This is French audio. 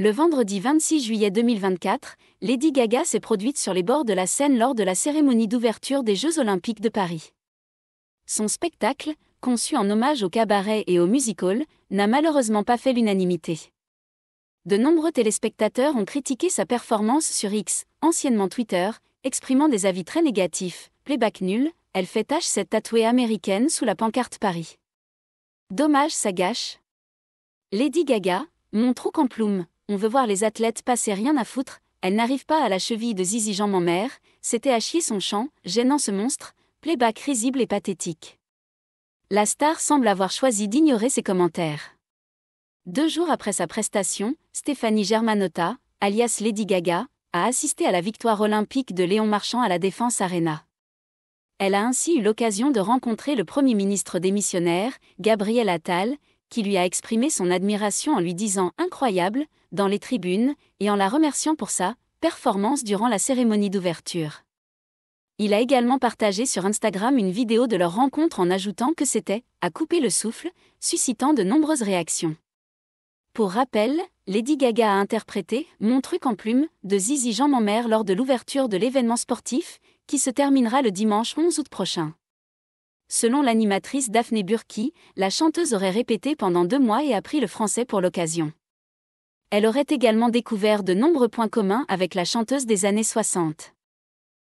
Le vendredi 26 juillet 2024, Lady Gaga s'est produite sur les bords de la Seine lors de la cérémonie d'ouverture des Jeux Olympiques de Paris. Son spectacle, conçu en hommage au cabaret et au music n'a malheureusement pas fait l'unanimité. De nombreux téléspectateurs ont critiqué sa performance sur X, anciennement Twitter, exprimant des avis très négatifs. Playback nul, elle fait tâche cette tatouée américaine sous la pancarte Paris. Dommage ça gâche. Lady Gaga, mon trou en plume, on veut voir les athlètes passer rien à foutre, elle n'arrive pas à la cheville de Zizi Jean Mamère, c'était à chier son champ, gênant ce monstre, playback risible et pathétique. La star semble avoir choisi d'ignorer ses commentaires. Deux jours après sa prestation, Stéphanie Germanota alias Lady Gaga, a assisté à la victoire olympique de Léon Marchand à la Défense Arena. Elle a ainsi eu l'occasion de rencontrer le Premier ministre démissionnaire, Gabriel Attal, qui lui a exprimé son admiration en lui disant incroyable dans les tribunes et en la remerciant pour sa performance durant la cérémonie d'ouverture. Il a également partagé sur Instagram une vidéo de leur rencontre en ajoutant que c'était à couper le souffle, suscitant de nombreuses réactions. Pour rappel, Lady Gaga a interprété Mon truc en plume de Zizi Jean Mamère lors de l'ouverture de l'événement sportif, qui se terminera le dimanche 11 août prochain. Selon l'animatrice Daphné Burki, la chanteuse aurait répété pendant deux mois et appris le français pour l'occasion. Elle aurait également découvert de nombreux points communs avec la chanteuse des années 60.